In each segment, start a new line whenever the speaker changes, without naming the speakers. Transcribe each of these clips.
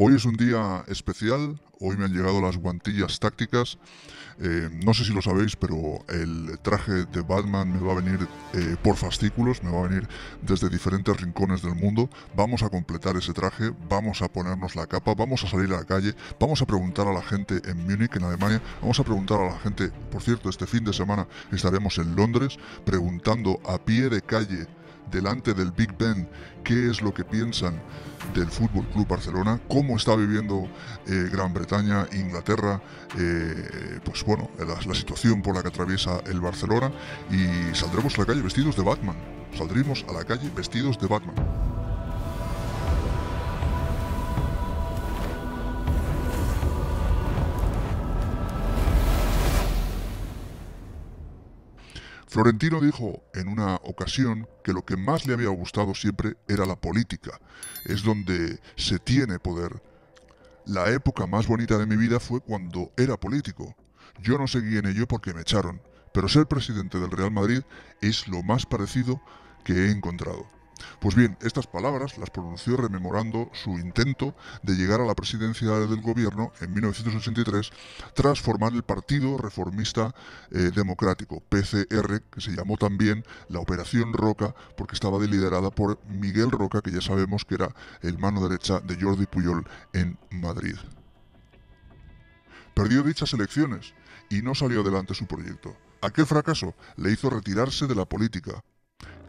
Hoy es un día especial, hoy me han llegado las guantillas tácticas. Eh, no sé si lo sabéis, pero el traje de Batman me va a venir eh, por fascículos, me va a venir desde diferentes rincones del mundo. Vamos a completar ese traje, vamos a ponernos la capa, vamos a salir a la calle, vamos a preguntar a la gente en Múnich, en Alemania, vamos a preguntar a la gente, por cierto, este fin de semana estaremos en Londres preguntando a pie de calle delante del Big Ben qué es lo que piensan del Fútbol Club Barcelona, cómo está viviendo eh, Gran Bretaña, Inglaterra, eh, pues bueno, la, la, situación por la que atraviesa el Barcelona y saldremos a la calle vestidos de Batman. Saldremos a la calle vestidos de Batman. Florentino dijo en una ocasión que lo que más le había gustado siempre era la política, es donde se tiene poder. La época más bonita de mi vida fue cuando era político. Yo no seguí en ello porque me echaron, pero ser presidente del Real Madrid es lo más parecido que he encontrado. Pues bien, estas palabras las pronunció rememorando su intento de llegar a la presidencia del gobierno en 1983 tras formar el Partido Reformista eh, Democrático, PCR, que se llamó también la Operación Roca, porque estaba liderada por Miguel Roca, que ya sabemos que era el mano derecha de Jordi Puyol en Madrid. Perdió dichas elecciones y no salió adelante su proyecto. Aquel fracaso le hizo retirarse de la política,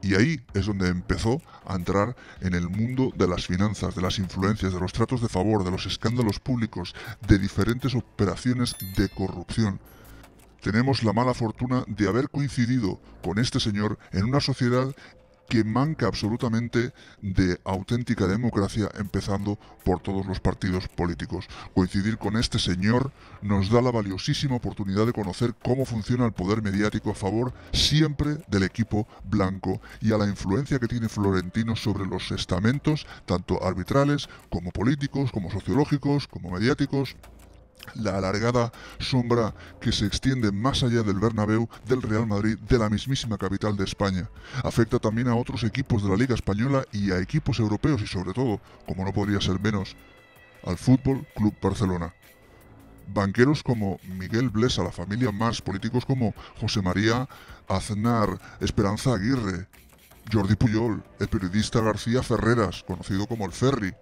y ahí es donde empezó a entrar en el mundo de las finanzas, de las influencias, de los tratos de favor, de los escándalos públicos, de diferentes operaciones de corrupción. Tenemos la mala fortuna de haber coincidido con este señor en una sociedad que manca absolutamente de auténtica democracia, empezando por todos los partidos políticos. Coincidir con este señor nos da la valiosísima oportunidad de conocer cómo funciona el poder mediático a favor siempre del equipo blanco y a la influencia que tiene Florentino sobre los estamentos, tanto arbitrales como políticos, como sociológicos, como mediáticos la alargada sombra que se extiende más allá del Bernabéu, del Real Madrid, de la mismísima capital de España. Afecta también a otros equipos de la Liga Española y a equipos europeos y sobre todo, como no podría ser menos, al Fútbol Club Barcelona. Banqueros como Miguel Blesa, la familia Mars políticos como José María Aznar, Esperanza Aguirre, Jordi Puyol, el periodista García Ferreras, conocido como el Ferri,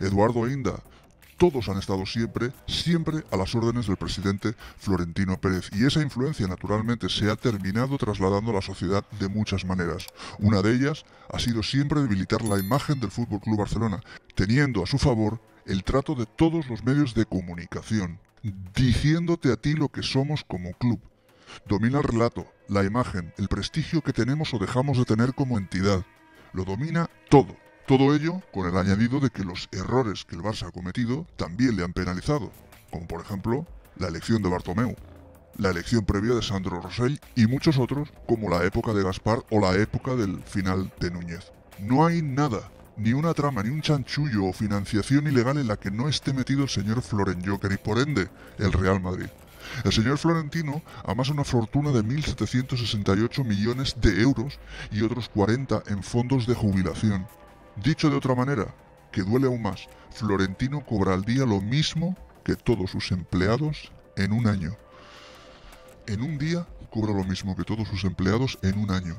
Eduardo Inda, todos han estado siempre, siempre a las órdenes del presidente Florentino Pérez. Y esa influencia, naturalmente, se ha terminado trasladando a la sociedad de muchas maneras. Una de ellas ha sido siempre debilitar la imagen del Fútbol Club Barcelona, teniendo a su favor el trato de todos los medios de comunicación, diciéndote a ti lo que somos como club. Domina el relato, la imagen, el prestigio que tenemos o dejamos de tener como entidad. Lo domina todo. Todo ello con el añadido de que los errores que el Barça ha cometido también le han penalizado, como por ejemplo la elección de Bartomeu, la elección previa de Sandro Rosell y muchos otros, como la época de Gaspar o la época del final de Núñez. No hay nada, ni una trama, ni un chanchullo o financiación ilegal en la que no esté metido el señor Florent Joker y por ende el Real Madrid. El señor Florentino amasa una fortuna de 1.768 millones de euros y otros 40 en fondos de jubilación, Dicho de otra manera, que duele aún más, Florentino cobra al día lo mismo que todos sus empleados en un año. En un día cobra lo mismo que todos sus empleados en un año.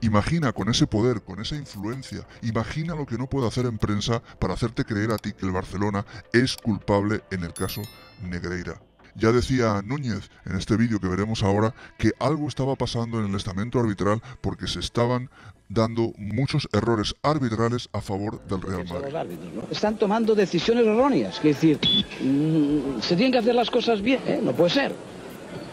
Imagina con ese poder, con esa influencia, imagina lo que no puede hacer en prensa para hacerte creer a ti que el Barcelona es culpable en el caso Negreira. Ya decía Núñez en este vídeo que veremos ahora que algo estaba pasando en el estamento arbitral porque se estaban dando muchos errores arbitrales a favor del Real Madrid. Están tomando decisiones erróneas, es decir, mm, se tienen que hacer las cosas bien, ¿eh? no puede ser.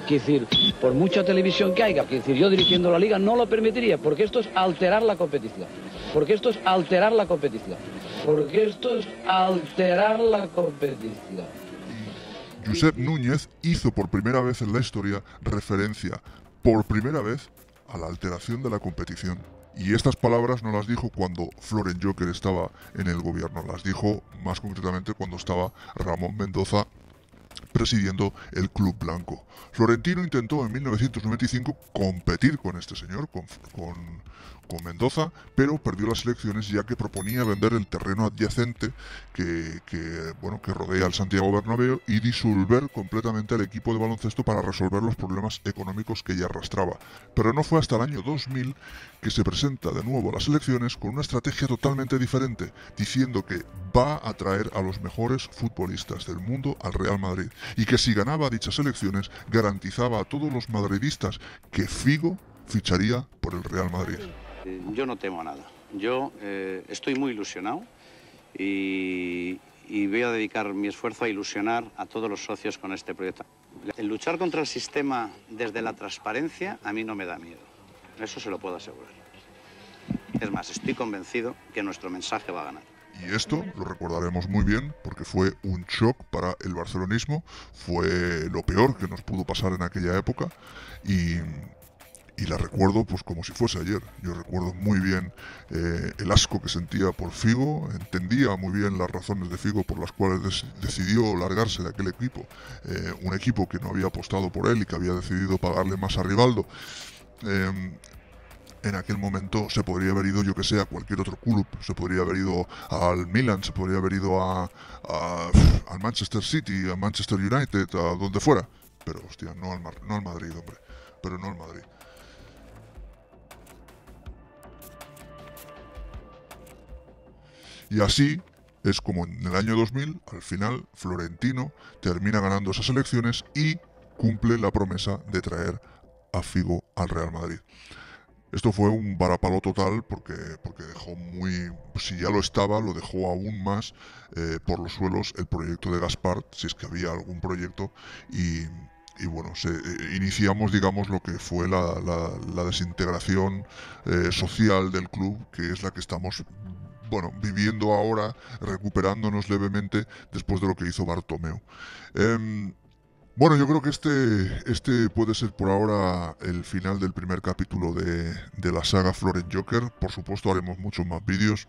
Es decir, por mucha televisión que haya, quiero decir, yo dirigiendo la liga no lo permitiría, porque esto es alterar la competición. Porque esto es alterar la competición. Porque esto es alterar la competición. Josep Núñez hizo por primera vez en la historia referencia, por primera vez, a la alteración de la competición. Y estas palabras no las dijo cuando Florent Joker estaba en el gobierno, las dijo más concretamente cuando estaba Ramón Mendoza presidiendo el Club Blanco. Florentino intentó en 1995 competir con este señor, con, con, con Mendoza, pero perdió las elecciones ya que proponía vender el terreno adyacente que, bueno, que rodea al Santiago Bernabéu y disolver completamente el equipo de baloncesto para resolver los problemas económicos que ya arrastraba. Pero no fue hasta el año 2000 que se presenta de nuevo a las elecciones con una estrategia totalmente diferente, diciendo que va a traer a los mejores futbolistas del mundo al Real Madrid y que si ganaba dichas elecciones garantizaba a todos los madridistas que Figo ficharía por el Real Madrid. Eh, yo no temo a nada. Yo eh, estoy muy ilusionado y, y voy a dedicar mi esfuerzo a ilusionar a todos los socios con este proyecto. El luchar contra el sistema desde la transparencia a mí no me da miedo. Eso se lo puedo asegurar. Es más, estoy convencido que nuestro mensaje va a ganar. Y esto lo recordaremos muy bien porque fue un shock para el barcelonismo, fue lo peor que nos pudo pasar en aquella época y y la recuerdo pues como si fuese ayer. Yo recuerdo muy bien eh, el asco que sentía por Figo, entendía muy bien las razones de Figo por las cuales decidió largarse de aquel equipo, eh, un equipo que no había apostado por él y que había decidido pagarle más a Rivaldo. Em, en aquel momento se podría haber ido, yo que sé, a cualquier otro club. Se podría haber ido al Milan, se podría haber ido a, al Manchester City, a Manchester United, a donde fuera. Pero, hostia, no al, no al Madrid, hombre. Pero no al Madrid. Y así es como en el año 2000, al final, Florentino termina ganando esas elecciones y cumple la promesa de traer a Figo al Real Madrid. Esto fue un varapalo total porque, porque dejó muy, si ya lo estaba, lo dejó aún más eh, por los suelos el proyecto de Gaspar, si es que había algún proyecto, y, bueno, se, eh, iniciamos, digamos, lo que fue la, desintegración eh, social del club, que es la que estamos bueno, viviendo ahora, recuperándonos levemente después de lo que hizo Bartomeu. Em, bueno, yo creo que este, este puede ser por ahora el final del primer capítulo de, de la saga Florent Joker. Por supuesto, haremos muchos más vídeos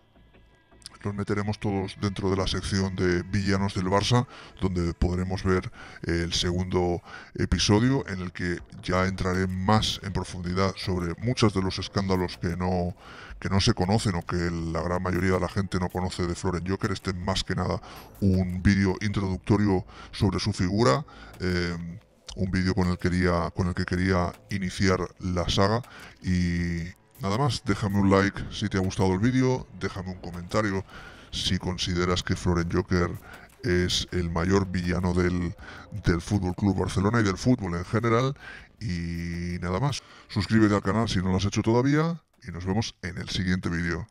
los meteremos todos dentro de la sección de villanos del Barça, donde podremos ver eh, el segundo episodio en el que ya entraré más en profundidad sobre muchos de los escándalos que no, que no se conocen o que la gran mayoría de la gente no conoce de Florent Joker. Este es más que nada un vídeo introductorio sobre su figura. Eh, un vídeo con el quería con el que quería iniciar la saga y, Nada más, déjame un like si te ha gustado el vídeo, déjame un comentario si consideras que Florent Joker es el mayor villano del, del Fútbol Club Barcelona y del fútbol en general. Y nada más. Suscríbete al canal si no lo has hecho todavía y nos vemos en el siguiente vídeo.